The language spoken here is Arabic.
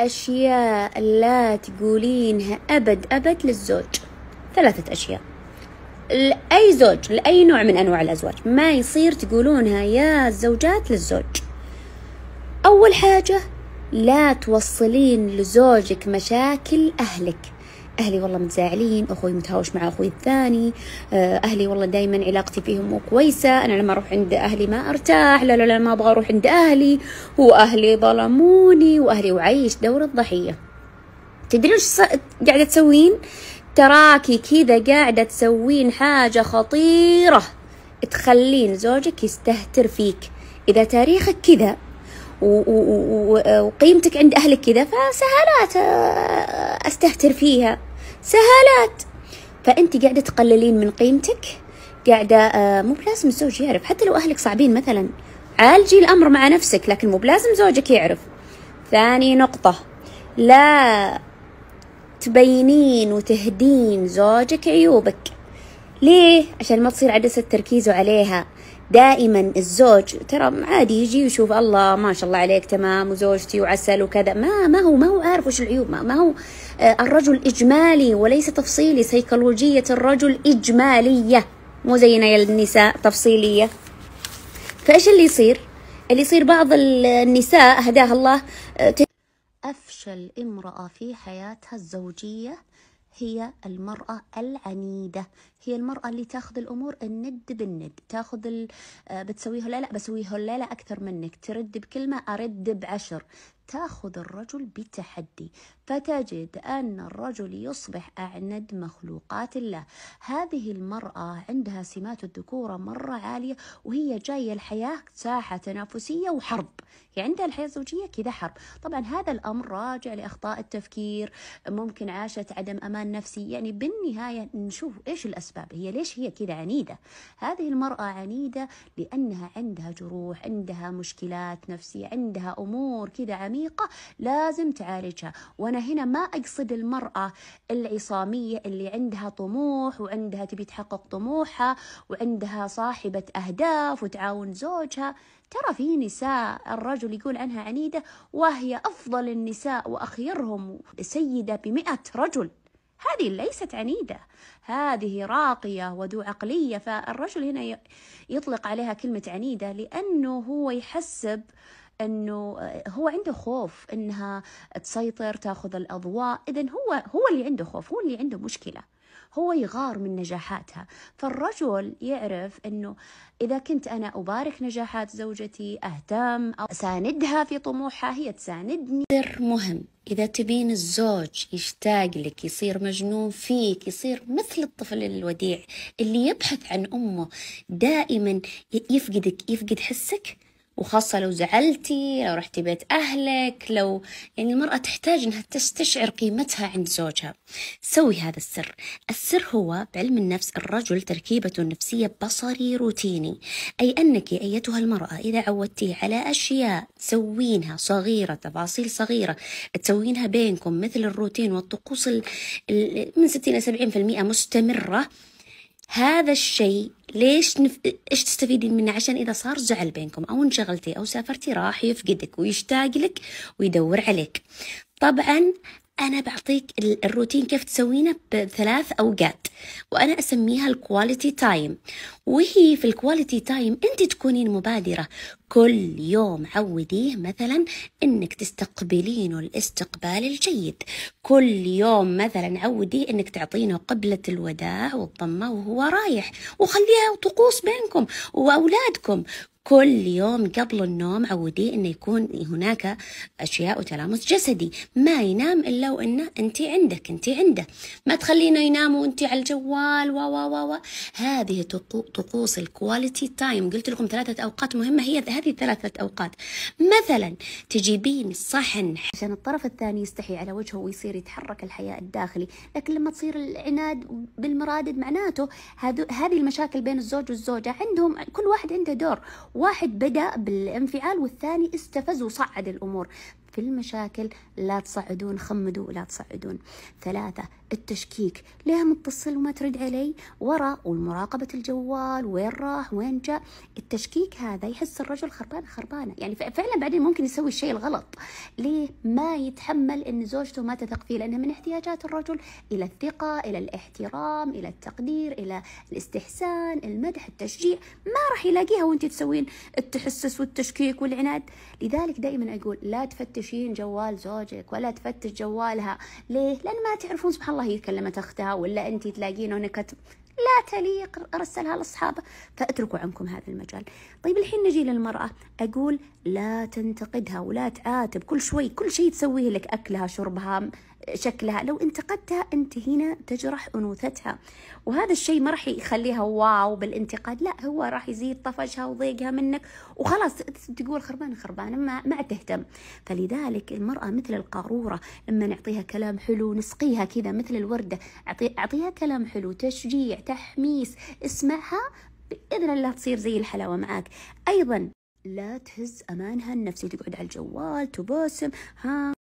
أشياء لا تقولينها أبد أبد للزوج ثلاثة أشياء لأي زوج لأي نوع من أنواع الأزواج ما يصير تقولونها يا الزوجات للزوج أول حاجة لا توصلين لزوجك مشاكل أهلك اهلي والله متزاعلين اخوي متهاوش مع اخوي الثاني آه، اهلي والله دائما علاقتي فيهم مو كويسه انا لما اروح عند اهلي ما ارتاح لا لا لا ما ابغى اروح عند اهلي واهلي ظلموني واهلي وعيش دور الضحيه تدري ايش قاعده تسوين تراكي كذا قاعده تسوين حاجه خطيره تخلين زوجك يستهتر فيك إذا تاريخك كذا وقيمتك عند أهلك كذا فسهالات آه، أستهتر فيها سهالات فأنت قاعدة تقللين من قيمتك قاعدة آه، مو بلازم الزوج يعرف حتى لو أهلك صعبين مثلا عالجي الأمر مع نفسك لكن مو بلازم زوجك يعرف ثاني نقطة لا تبينين وتهدين زوجك عيوبك ليه؟ عشان ما تصير عدسة تركيزه عليها دائما الزوج ترى عادي يجي ويشوف الله ما شاء الله عليك تمام وزوجتي وعسل وكذا ما ما هو ما هو عارف وش العيوب ما, ما هو آه، الرجل اجمالي وليس تفصيلي سيكولوجية الرجل اجمالية مو زينا يا النساء تفصيلية فايش اللي يصير؟ اللي يصير بعض النساء هداها الله آه، افشل امرأة في حياتها الزوجية هي المرأة العنيدة هي المرأة اللي تاخذ الأمور الند بالند تاخذ آه، بتسويها لا لا بسويها لا لا أكثر منك ترد بكلمة أرد بعشر تاخذ الرجل بتحدي فتجد ان الرجل يصبح اعند مخلوقات الله هذه المراه عندها سمات الذكوره مره عاليه وهي جايه الحياه ساحه تنافسيه وحرب يعني عندها الحياه الزوجيه كذا حرب طبعا هذا الامر راجع لاخطاء التفكير ممكن عاشت عدم امان نفسي يعني بالنهايه نشوف ايش الاسباب هي ليش هي كذا عنيده هذه المراه عنيده لانها عندها جروح عندها مشكلات نفسيه عندها امور كذا عميقة لازم تعالجها وأنا هنا ما أقصد المرأة العصامية اللي عندها طموح وعندها تبي تحقق طموحها وعندها صاحبة أهداف وتعاون زوجها ترى في نساء الرجل يقول عنها عنيدة وهي أفضل النساء وأخيرهم سيدة بمئة رجل هذه ليست عنيدة هذه راقية وذو عقلية فالرجل هنا يطلق عليها كلمة عنيدة لأنه هو يحسب انه آه، هو عنده خوف انها تسيطر تاخذ الاضواء اذا هو هو اللي عنده خوف هو اللي عنده مشكله هو يغار من نجاحاتها فالرجل يعرف انه اذا كنت انا ابارك نجاحات زوجتي اهتم او اساندها في طموحها هي تساندني سر مهم اذا تبين الزوج يشتاق لك يصير مجنون فيك يصير مثل الطفل الوديع اللي يبحث عن امه دائما يفقدك يفقد حسك وخاصة لو زعلتي لو رحتي بيت أهلك لو يعني المرأة تحتاج أنها تستشعر قيمتها عند زوجها سوي هذا السر السر هو بعلم النفس الرجل تركيبته النفسية بصري روتيني أي أنك أيتها المرأة إذا عودتيه على أشياء تسوينها صغيرة تفاصيل صغيرة تسوينها بينكم مثل الروتين والطقوس من 60 إلى 70% مستمرة هذا الشيء ليش نف... ايش تستفيدين منه عشان اذا صار زعل بينكم او انشغلتي او سافرتي راح يفقدك ويشتاق لك ويدور عليك طبعا انا بعطيك الروتين كيف تسوينه بثلاث اوقات وانا اسميها الكواليتي تايم وهي في الكواليتي تايم انت تكونين مبادره كل يوم عوديه مثلا انك تستقبلين الاستقبال الجيد كل يوم مثلا عوديه انك تعطينه قبله الوداع والضمه وهو رايح وخليها طقوس بينكم واولادكم كل يوم قبل النوم عوديه انه يكون هناك اشياء وتلامس جسدي ما ينام الا وانه انت عندك انت عنده ما تخلينه ينام وانت على الجوال و و و هذه طقوس الكواليتي تايم قلت لكم ثلاثه اوقات مهمه هي هذه ثلاثه اوقات مثلا تجيبين صحن عشان الطرف الثاني يستحي على وجهه ويصير يتحرك الحياء الداخلي لكن لما تصير العناد بالمرادد معناته هذه المشاكل بين الزوج والزوجه عندهم كل واحد عنده دور واحد بدأ بالانفعال والثاني استفز وصعد الأمور في المشاكل لا تصعدون خمدوا لا تصعدون ثلاثة التشكيك ليه متصل وما ترد علي ورا والمراقبة الجوال وين راح وين جاء التشكيك هذا يحس الرجل خربانة خربانة يعني فعلا بعدين ممكن يسوي الشيء الغلط ليه ما يتحمل ان زوجته ما تثق فيه لانها من احتياجات الرجل الى الثقة الى الاحترام الى التقدير الى الاستحسان المدح التشجيع ما راح يلاقيها وانت تسوين التحسس والتشكيك والعناد لذلك دائما اقول لا تفتش تفتشين جوال زوجك ولا تفتش جوالها ليه لان ما تعرفون سبحان الله هي كلمت اختها ولا انت تلاقينه نكت لا تليق ارسلها لاصحابه فاتركوا عنكم هذا المجال طيب الحين نجي للمراه اقول لا تنتقدها ولا تعاتب كل شوي كل شيء تسويه لك اكلها شربها شكلها لو انتقدتها أنت هنا تجرح أنوثتها وهذا الشيء ما راح يخليها واو بالانتقاد لا هو راح يزيد طفشها وضيقها منك وخلاص تقول خربانة خربانة ما, ما تهتم فلذلك المرأة مثل القارورة لما نعطيها كلام حلو نسقيها كذا مثل الوردة أعطيها كلام حلو تشجيع تحميس اسمعها بإذن الله تصير زي الحلاوة معاك أيضا لا تهز أمانها النفسي تقعد على الجوال تبوسم ها